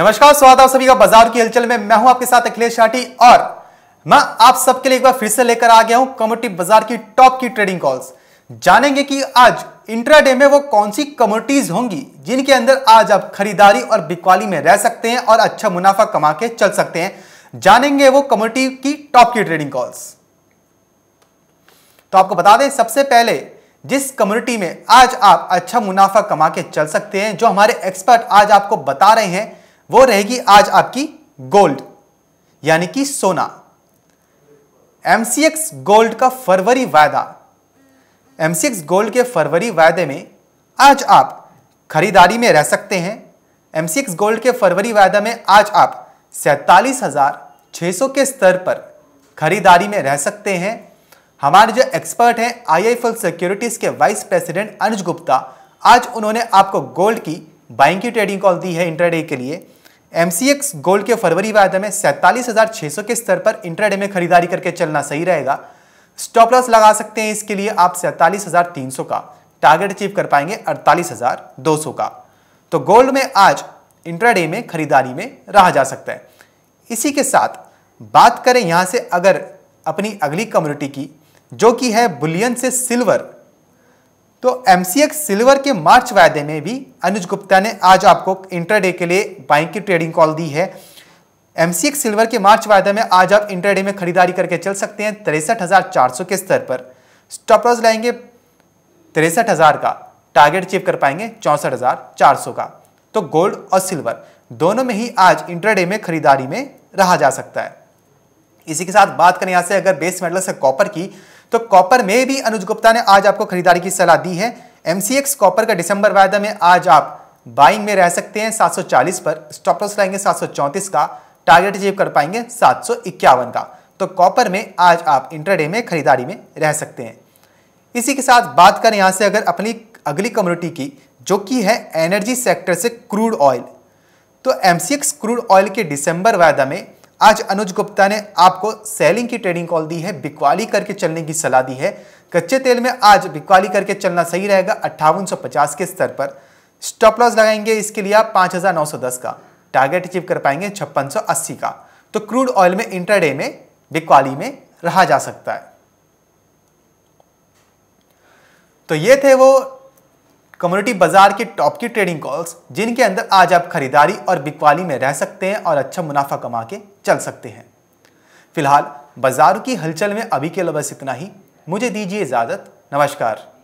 नमस्कार स्वागत आप सभी का बाजार की हलचल में मैं हूं आपके साथ अखिलेश शाठी और मैं आप सबके लिए एक बार फिर से लेकर आ गया हूं कमोडिटी बाजार की टॉप की ट्रेडिंग कॉल्स जानेंगे कि आज इंट्राडे में वो कौन सी कमोडिटीज होंगी जिनके अंदर आज आप खरीदारी और बिकवाली में रह सकते हैं और अच्छा मुनाफा कमा के चल सकते हैं जानेंगे वो कमोडिटी की टॉप की ट्रेडिंग कॉल्स तो आपको बता दें सबसे पहले जिस कम्युनिटी में आज आप अच्छा मुनाफा कमा के चल सकते हैं जो हमारे एक्सपर्ट आज आपको बता रहे हैं वो रहेगी आज आपकी गोल्ड यानी कि सोना एमसीएक्स गोल्ड का फरवरी वायदा एमसीएक्स गोल्ड के फरवरी वायदे में आज आप खरीदारी में रह सकते हैं एमसीएक्स गोल्ड के फरवरी वायदा में आज आप सैतालीस हजार छह सौ के स्तर पर खरीदारी में रह सकते हैं हमारे जो एक्सपर्ट हैं आई सिक्योरिटीज के वाइस प्रेसिडेंट अनुज गुप्ता आज उन्होंने आपको गोल्ड की बाइंग की ट्रेडिंग कॉल दी है इंटरडे के लिए एमसीएक्स गोल्ड के फरवरी वायदे में सैंतालीस हज़ार छः सौ के स्तर पर इंट्राडे में खरीदारी करके चलना सही रहेगा स्टॉप लॉस लगा सकते हैं इसके लिए आप सैंतालीस हज़ार तीन सौ का टारगेट अचीव कर पाएंगे अड़तालीस हज़ार दो सौ का तो गोल्ड में आज इंटरडे में खरीदारी में रहा जा सकता है इसी के साथ बात करें यहाँ से अगर अपनी अगली कम्युनिटी की जो कि है बुलियन से सिल्वर तो एम सिल्वर के मार्च वायदे में भी अनुज गुप्ता ने आज आपको इंटरडे के लिए बाइक की ट्रेडिंग कॉल दी है एम सिल्वर के मार्च वायदे में आज आप इंटरडे में खरीदारी करके चल सकते हैं तिरसठ के स्तर पर स्टॉप लॉस लाएंगे तिरसठ का टारगेट अचीव कर पाएंगे चौंसठ का तो गोल्ड और सिल्वर दोनों में ही आज इंटरडे में खरीदारी में रहा जा सकता है इसी के साथ बात करें यहाँ से अगर बेस मेटल से कॉपर की तो कॉपर में भी अनुज गुप्ता ने आज आपको खरीदारी की सलाह दी है एमसीएक्स कॉपर का दिसंबर वायदा में आज आप बाइंग में रह सकते हैं 740 पर स्टॉप लॉस लाएंगे 734 का टारगेट अचीव कर पाएंगे सात का तो कॉपर में आज आप इंटरडे में खरीदारी में रह सकते हैं इसी के साथ बात करें यहाँ से अगर अपनी अगली कम्युनिटी की जो कि है एनर्जी सेक्टर से क्रूड ऑयल तो एम क्रूड ऑयल के दिसंबर वायदा में आज अनुज गुप्ता ने आपको सेलिंग की ट्रेडिंग कॉल दी है बिकवाली करके चलने की सलाह दी है कच्चे तेल में आज बिकवाली करके चलना सही रहेगा अट्ठावन के स्तर पर स्टॉप लॉस लगाएंगे इसके लिए आप 5910 का टारगेट अचीव कर पाएंगे छप्पन का तो क्रूड ऑयल में इंटरडे में बिकवाली में रहा जा सकता है तो ये थे वो कम्युनिटी बाजार के टॉप की ट्रेडिंग कॉल्स जिनके अंदर आज आप खरीदारी और बिकवाली में रह सकते हैं और अच्छा मुनाफा कमा के चल सकते हैं फिलहाल बाजार की हलचल में अभी के लिए बस इतना ही मुझे दीजिए इजाज़त नमस्कार